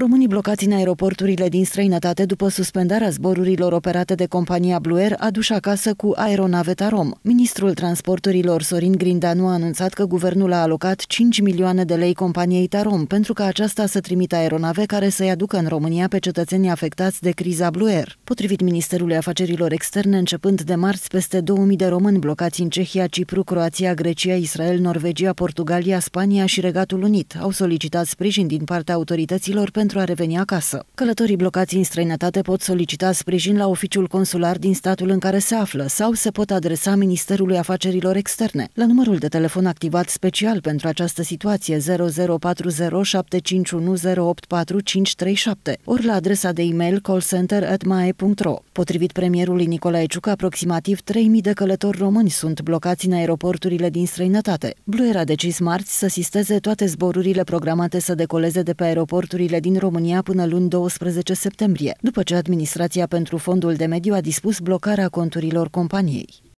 Românii blocați în aeroporturile din străinătate după suspendarea zborurilor operate de compania Blue Air aduși acasă cu aeronaveta Rom. Ministrul Transporturilor Sorin Grindanu a anunțat că guvernul a alocat 5 milioane de lei companiei Tarom pentru ca aceasta să trimită aeronave care să-i aducă în România pe cetățenii afectați de criza Blue Air. Potrivit Ministerului Afacerilor Externe, începând de marți, peste 2000 de români blocați în Cehia, Cipru, Croația, Grecia, Israel, Norvegia, Portugalia, Spania și Regatul Unit au solicitat sprijin din partea autorităților pentru pentru a reveni acasă. Călătorii blocați în străinătate pot solicita sprijin la oficiul consular din statul în care se află sau se pot adresa Ministerului Afacerilor Externe la numărul de telefon activat special pentru această situație 0040751084537 ori la adresa de e-mail callcenter@mae.ro. Potrivit premierului Nicolae Ciucă, aproximativ 3000 de călători români sunt blocați în aeroporturile din străinătate. Blue era decis marți să sisteze toate zborurile programate să decoleze de pe aeroporturile din România până luni 12 septembrie, după ce Administrația pentru Fondul de Mediu a dispus blocarea conturilor companiei.